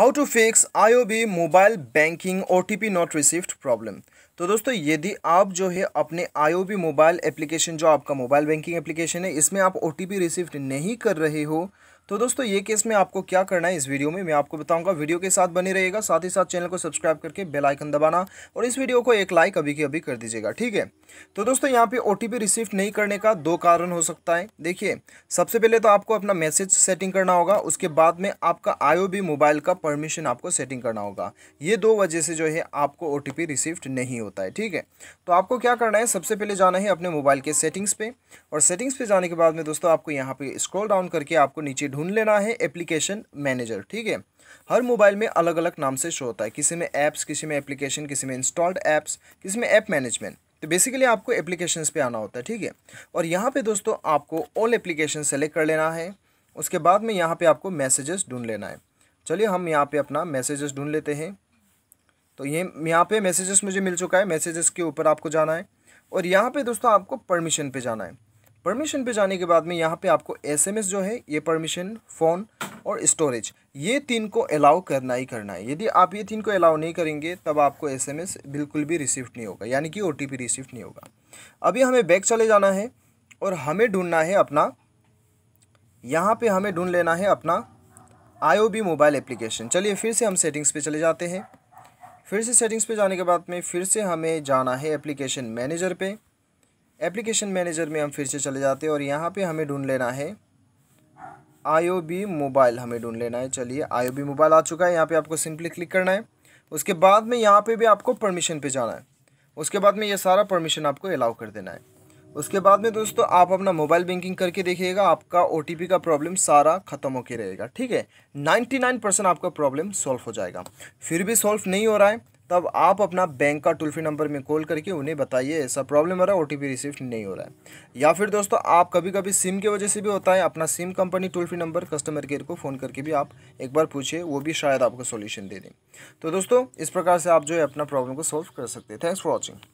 how to fix IOB mobile banking OTP not received problem तो दोस्तों यदि आप जो है अपने आईओबी मोबाइल एप्लीकेशन जो आपका मोबाइल बैंकिंग एप्लीकेशन है इसमें आप ओटीपी रिसीव्ड नहीं कर रहे हो तो दोस्तों ये केस में आपको क्या करना है इस वीडियो में मैं आपको बताऊंगा वीडियो के साथ बने रहेगा साथ ही साथ चैनल को सब्सक्राइब करके बेल आइकन दबाना और इस वीडियो को एक लाइक अभी के अभी कर दीजिएगा ठीक है तो दोस्तों यहाँ पे ओ रिसीव नहीं करने का दो कारण हो सकता है देखिए सबसे पहले तो आपको अपना मैसेज सेटिंग करना होगा उसके बाद में आपका आई मोबाइल का परमिशन आपको सेटिंग करना होगा ये दो वजह से जो है आपको ओ रिसीव नहीं होता है ठीक है तो आपको क्या करना है सबसे पहले जाना है अपने मोबाइल के सेटिंग्स पर और सेटिंग्स पर जाने के बाद में दोस्तों आपको यहाँ पर स्क्रोल डाउन करके आपको नीचे ढूंढ लेना है एप्लीकेशन मैनेजर ठीक है हर मोबाइल में अलग अलग नाम से शो होता है किसी में ऐप्स किसी में एप्लीकेशन किसी में इंस्टॉल्ड ऐप्स किसी में ऐप मैनेजमेंट तो बेसिकली आपको एप्लीकेशन पे आना होता है ठीक है और यहाँ पे दोस्तों आपको ऑल एप्लीकेशन सेलेक्ट कर लेना है उसके बाद में यहाँ पे आपको मैसेजेस ढूंढ लेना है चलिए हम यहाँ पे अपना मैसेजेस ढूंढ लेते हैं तो ये यहाँ पे मैसेजेस मुझे मिल चुका है मैसेजेस के ऊपर आपको जाना है और यहाँ पे दोस्तों आपको परमिशन पे जाना है परमिशन पे जाने के बाद में यहाँ पे आपको एसएमएस जो है ये परमिशन फ़ोन और स्टोरेज ये तीन को अलाउ करना ही करना है यदि आप ये तीन को अलाउ नहीं करेंगे तब आपको एसएमएस बिल्कुल भी रिसीव नहीं होगा यानी कि ओ टी रिसीव नहीं होगा अभी हमें बैग चले जाना है और हमें ढूंढना है अपना यहाँ पर हमें ढूँढ लेना है अपना आई मोबाइल एप्लीकेशन चलिए फिर से हम सेटिंग्स पर चले जाते हैं फिर से सेटिंग्स पर जाने के बाद में फिर से हमें जाना है एप्लीकेशन मैनेजर पर एप्लीकेशन मैनेजर में हम फिर से चले जाते हैं और यहाँ पे हमें ढूंढ लेना है आई मोबाइल हमें ढूंढ लेना है चलिए आई मोबाइल आ चुका है यहाँ पे आपको सिंपली क्लिक करना है उसके बाद में यहाँ पे भी आपको परमिशन पे जाना है उसके बाद में ये सारा परमिशन आपको अलाउ कर देना है उसके बाद में दोस्तों आप अपना मोबाइल बैंकिंग करके देखिएगा आपका ओ का प्रॉब्लम सारा खत्म होके रहेगा ठीक है नाइन्टी परसेंट आपका प्रॉब्लम सॉल्व हो जाएगा फिर भी सॉल्व नहीं हो रहा है तब आप अपना बैंक का टोल फ्री नंबर में कॉल करके उन्हें बताइए ऐसा प्रॉब्लम आ रहा है ओ रिसीव नहीं हो रहा है या फिर दोस्तों आप कभी कभी सिम की वजह से भी होता है अपना SIM company toll free number customer care को फ़ोन करके भी आप एक बार पूछिए वो भी शायद आपको सोल्यूशन दे दें तो दोस्तों इस प्रकार से आप जो है अपना प्रॉब्लम को सॉल्व कर सकते हैं थैंक्स फॉर वॉचिंग